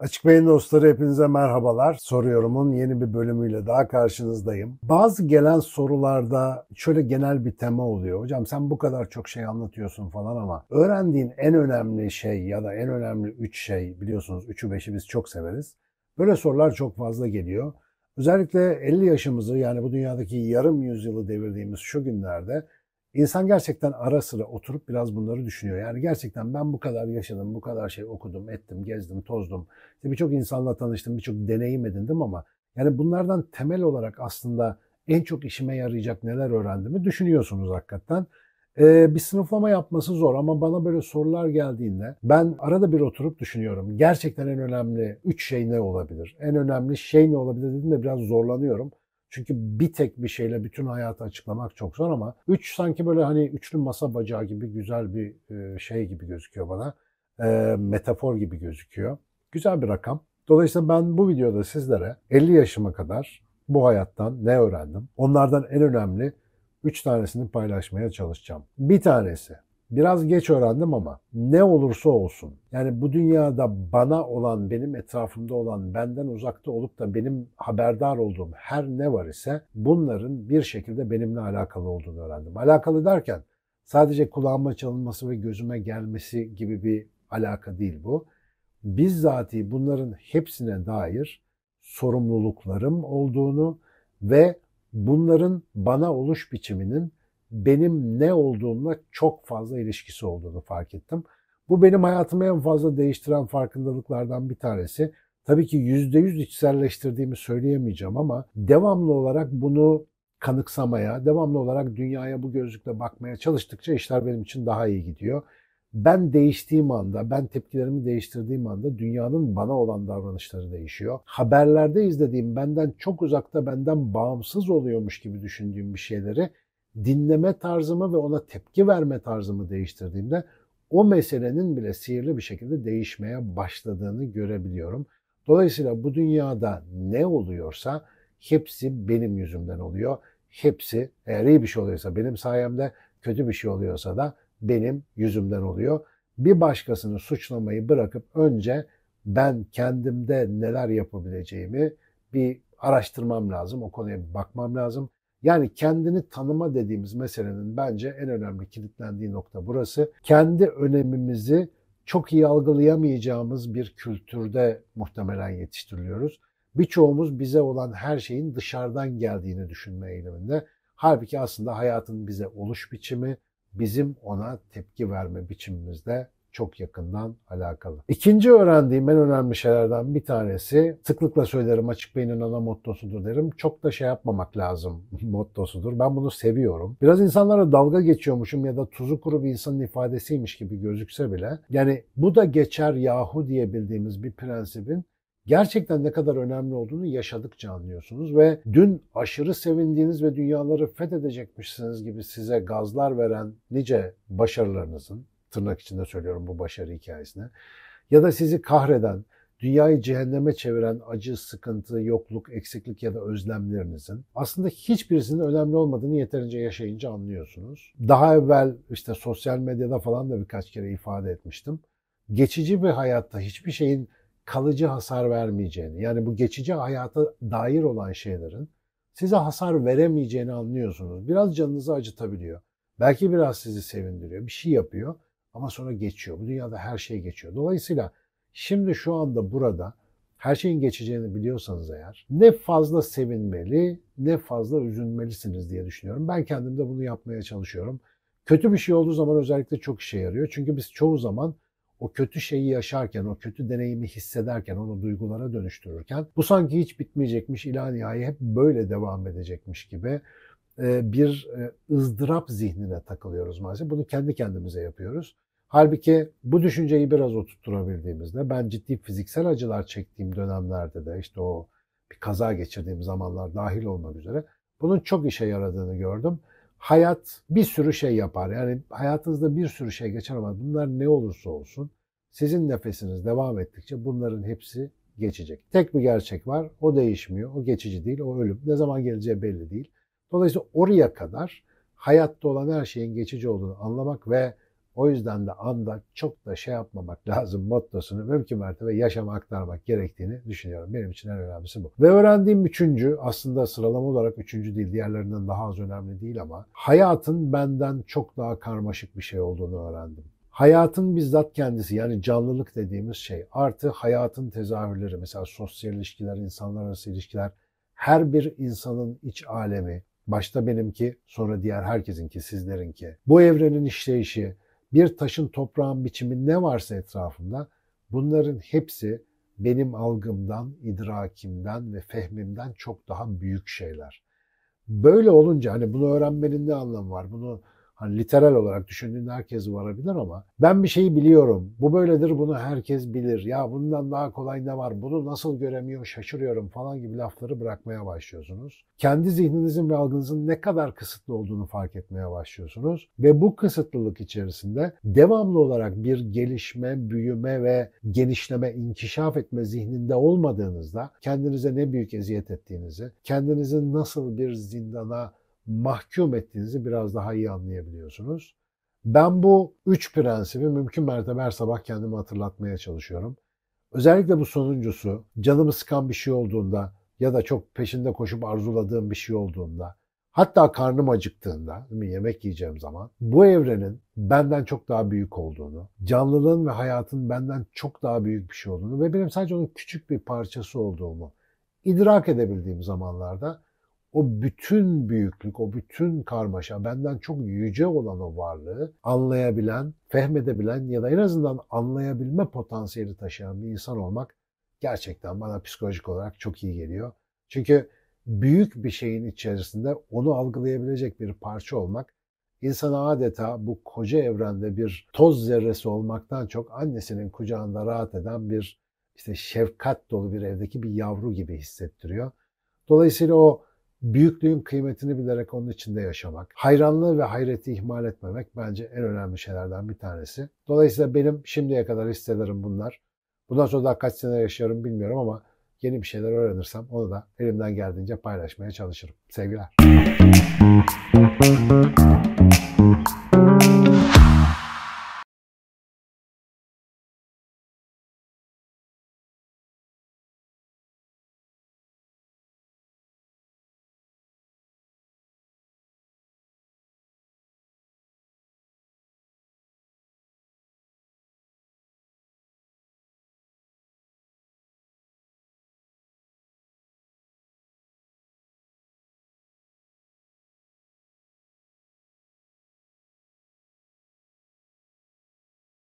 Açık Beyin dostları hepinize merhabalar. Soruyorum'un yeni bir bölümüyle daha karşınızdayım. Bazı gelen sorularda şöyle genel bir tema oluyor. Hocam sen bu kadar çok şey anlatıyorsun falan ama öğrendiğin en önemli şey ya da en önemli üç şey biliyorsunuz üçü beşi biz çok severiz. Böyle sorular çok fazla geliyor. Özellikle 50 yaşımızı yani bu dünyadaki yarım yüzyılı devirdiğimiz şu günlerde İnsan gerçekten ara sıra oturup biraz bunları düşünüyor. Yani gerçekten ben bu kadar yaşadım, bu kadar şey okudum, ettim, gezdim, tozdum. İşte birçok insanla tanıştım, birçok deneyim edindim ama yani bunlardan temel olarak aslında en çok işime yarayacak neler öğrendiğimi düşünüyorsunuz hakikaten. Ee, bir sınıflama yapması zor ama bana böyle sorular geldiğinde ben arada bir oturup düşünüyorum. Gerçekten en önemli üç şey ne olabilir? En önemli şey ne olabilir dediğimde biraz zorlanıyorum. Çünkü bir tek bir şeyle bütün hayatı açıklamak çok zor ama 3 sanki böyle hani üçlü masa bacağı gibi güzel bir e, şey gibi gözüküyor bana. E, metafor gibi gözüküyor. Güzel bir rakam. Dolayısıyla ben bu videoda sizlere 50 yaşıma kadar bu hayattan ne öğrendim? Onlardan en önemli 3 tanesini paylaşmaya çalışacağım. Bir tanesi Biraz geç öğrendim ama ne olursa olsun yani bu dünyada bana olan, benim etrafımda olan, benden uzakta olup da benim haberdar olduğum her ne var ise bunların bir şekilde benimle alakalı olduğunu öğrendim. Alakalı derken sadece kulağıma çalınması ve gözüme gelmesi gibi bir alaka değil bu. Bizzati bunların hepsine dair sorumluluklarım olduğunu ve bunların bana oluş biçiminin benim ne olduğumla çok fazla ilişkisi olduğunu fark ettim. Bu benim hayatımı en fazla değiştiren farkındalıklardan bir tanesi. Tabii ki %100 içselleştirdiğimi söyleyemeyeceğim ama devamlı olarak bunu kanıksamaya, devamlı olarak dünyaya bu gözlükle bakmaya çalıştıkça işler benim için daha iyi gidiyor. Ben değiştiğim anda, ben tepkilerimi değiştirdiğim anda dünyanın bana olan davranışları değişiyor. Haberlerde izlediğim benden çok uzakta benden bağımsız oluyormuş gibi düşündüğüm bir şeyleri dinleme tarzımı ve ona tepki verme tarzımı değiştirdiğimde o meselenin bile sihirli bir şekilde değişmeye başladığını görebiliyorum. Dolayısıyla bu dünyada ne oluyorsa hepsi benim yüzümden oluyor. Hepsi eğer iyi bir şey oluyorsa benim sayemde, kötü bir şey oluyorsa da benim yüzümden oluyor. Bir başkasını suçlamayı bırakıp önce ben kendimde neler yapabileceğimi bir araştırmam lazım. O konuya bir bakmam lazım. Yani kendini tanıma dediğimiz meselenin bence en önemli kilitlendiği nokta burası. Kendi önemimizi çok iyi algılayamayacağımız bir kültürde muhtemelen yetiştiriliyoruz. Birçoğumuz bize olan her şeyin dışarıdan geldiğini düşünme eğiliminde. Halbuki aslında hayatın bize oluş biçimi, bizim ona tepki verme biçimimizde çok yakından alakalı. İkinci öğrendiğim en önemli şeylerden bir tanesi sıklıkla söylerim açık beynin ana mottosudur derim. Çok da şey yapmamak lazım mottosudur. Ben bunu seviyorum. Biraz insanlara dalga geçiyormuşum ya da tuzu kuru bir insanın ifadesiymiş gibi gözükse bile yani bu da geçer yahu diye bildiğimiz bir prensibin gerçekten ne kadar önemli olduğunu yaşadıkça anlıyorsunuz ve dün aşırı sevindiğiniz ve dünyaları fethedecekmişsiniz gibi size gazlar veren nice başarılarınızın tırnak içinde söylüyorum bu başarı hikayesine. Ya da sizi kahreden, dünyayı cehenneme çeviren acı, sıkıntı, yokluk, eksiklik ya da özlemlerinizin aslında hiçbirisinin önemli olmadığını yeterince yaşayınca anlıyorsunuz. Daha evvel işte sosyal medyada falan da birkaç kere ifade etmiştim. Geçici bir hayatta hiçbir şeyin kalıcı hasar vermeyeceğini, yani bu geçici hayata dair olan şeylerin size hasar veremeyeceğini anlıyorsunuz. Biraz canınızı acıtabiliyor. Belki biraz sizi sevindiriyor, bir şey yapıyor. Ama sonra geçiyor. Bu dünyada her şey geçiyor. Dolayısıyla şimdi şu anda burada her şeyin geçeceğini biliyorsanız eğer ne fazla sevinmeli ne fazla üzülmelisiniz diye düşünüyorum. Ben kendim de bunu yapmaya çalışıyorum. Kötü bir şey olduğu zaman özellikle çok işe yarıyor. Çünkü biz çoğu zaman o kötü şeyi yaşarken, o kötü deneyimi hissederken, onu duygulara dönüştürürken bu sanki hiç bitmeyecekmiş, ilaniyayı hep böyle devam edecekmiş gibi e, bir e, ızdırap zihnine takılıyoruz maalesef. Bunu kendi kendimize yapıyoruz. Halbuki bu düşünceyi biraz oturtturabildiğimizde ben ciddi fiziksel acılar çektiğim dönemlerde de işte o bir kaza geçirdiğim zamanlar dahil olmak üzere bunun çok işe yaradığını gördüm. Hayat bir sürü şey yapar. Yani hayatınızda bir sürü şey geçer ama bunlar ne olursa olsun sizin nefesiniz devam ettikçe bunların hepsi geçecek. Tek bir gerçek var. O değişmiyor. O geçici değil. O ölüm. Ne zaman geleceği belli değil. Dolayısıyla oraya kadar hayatta olan her şeyin geçici olduğunu anlamak ve o yüzden de anda çok da şey yapmamak lazım mottosunu mümkün mertebe yaşama aktarmak gerektiğini düşünüyorum. Benim için en önemlisi bu. Ve öğrendiğim üçüncü aslında sıralama olarak üçüncü değil diğerlerinden daha az önemli değil ama hayatın benden çok daha karmaşık bir şey olduğunu öğrendim. Hayatın bizzat kendisi yani canlılık dediğimiz şey artı hayatın tezahürleri mesela sosyal ilişkiler, insanlar arası ilişkiler her bir insanın iç alemi, başta benimki sonra diğer herkesinki, sizlerinki, bu evrenin işleyişi, bir taşın toprağın biçimi ne varsa etrafında bunların hepsi benim algımdan, idrakimden ve fehmimden çok daha büyük şeyler. Böyle olunca hani bunu öğrenmenin ne anlamı var? Bunu Hani literal olarak düşündüğünde herkes varabilir ama ben bir şeyi biliyorum. Bu böyledir bunu herkes bilir. Ya bundan daha kolay ne var? Bunu nasıl göremiyor şaşırıyorum falan gibi lafları bırakmaya başlıyorsunuz. Kendi zihninizin ve algınızın ne kadar kısıtlı olduğunu fark etmeye başlıyorsunuz. Ve bu kısıtlılık içerisinde devamlı olarak bir gelişme, büyüme ve genişleme, inkişaf etme zihninde olmadığınızda kendinize ne büyük eziyet ettiğinizi, kendinizin nasıl bir zindana mahkum ettiğinizi biraz daha iyi anlayabiliyorsunuz. Ben bu üç prensibi mümkün mertebe her sabah kendime hatırlatmaya çalışıyorum. Özellikle bu sonuncusu canımı sıkan bir şey olduğunda ya da çok peşinde koşup arzuladığım bir şey olduğunda hatta karnım acıktığında yemek yiyeceğim zaman bu evrenin benden çok daha büyük olduğunu, canlılığın ve hayatın benden çok daha büyük bir şey olduğunu ve benim sadece onun küçük bir parçası olduğumu idrak edebildiğim zamanlarda o bütün büyüklük, o bütün karmaşa, benden çok yüce olan o varlığı anlayabilen, fehmedebilen ya da en azından anlayabilme potansiyeli taşıyan bir insan olmak gerçekten bana psikolojik olarak çok iyi geliyor. Çünkü büyük bir şeyin içerisinde onu algılayabilecek bir parça olmak insana adeta bu koca evrende bir toz zerresi olmaktan çok annesinin kucağında rahat eden bir işte şefkat dolu bir evdeki bir yavru gibi hissettiriyor. Dolayısıyla o büyüklüğün kıymetini bilerek onun içinde yaşamak, hayranlığı ve hayreti ihmal etmemek bence en önemli şeylerden bir tanesi. Dolayısıyla benim şimdiye kadar hisselerim bunlar. Bundan sonra daha kaç sene yaşıyorum bilmiyorum ama yeni bir şeyler öğrenirsem onu da elimden geldiğince paylaşmaya çalışırım. Sevgiler.